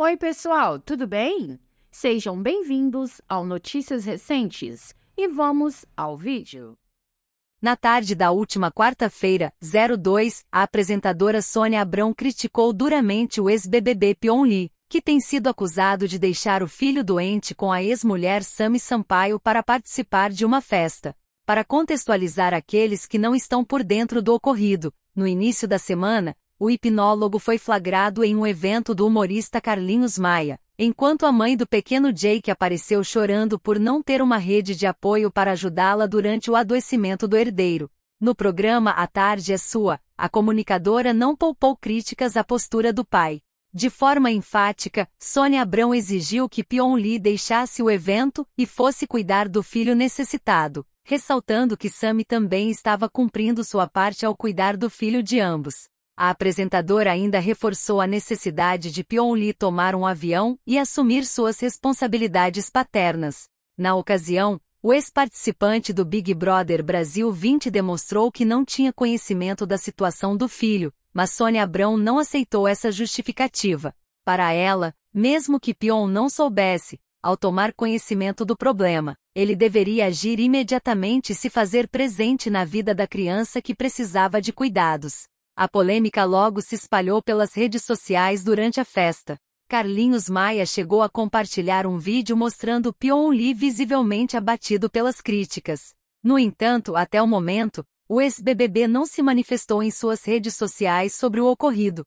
Oi, pessoal, tudo bem? Sejam bem-vindos ao Notícias Recentes e vamos ao vídeo. Na tarde da última quarta-feira, 02, a apresentadora Sônia Abrão criticou duramente o ex-BBB Pion Lee, que tem sido acusado de deixar o filho doente com a ex-mulher Sami Sampaio para participar de uma festa. Para contextualizar aqueles que não estão por dentro do ocorrido, no início da semana, o hipnólogo foi flagrado em um evento do humorista Carlinhos Maia, enquanto a mãe do pequeno Jake apareceu chorando por não ter uma rede de apoio para ajudá-la durante o adoecimento do herdeiro. No programa A Tarde é Sua, a comunicadora não poupou críticas à postura do pai. De forma enfática, Sônia Abrão exigiu que Pion Lee deixasse o evento e fosse cuidar do filho necessitado, ressaltando que Sami também estava cumprindo sua parte ao cuidar do filho de ambos. A apresentadora ainda reforçou a necessidade de Pyong Lee tomar um avião e assumir suas responsabilidades paternas. Na ocasião, o ex-participante do Big Brother Brasil 20 demonstrou que não tinha conhecimento da situação do filho, mas Sônia Abrão não aceitou essa justificativa. Para ela, mesmo que Pion não soubesse, ao tomar conhecimento do problema, ele deveria agir imediatamente e se fazer presente na vida da criança que precisava de cuidados. A polêmica logo se espalhou pelas redes sociais durante a festa. Carlinhos Maia chegou a compartilhar um vídeo mostrando Pion Lee visivelmente abatido pelas críticas. No entanto, até o momento, o ex-BBB não se manifestou em suas redes sociais sobre o ocorrido.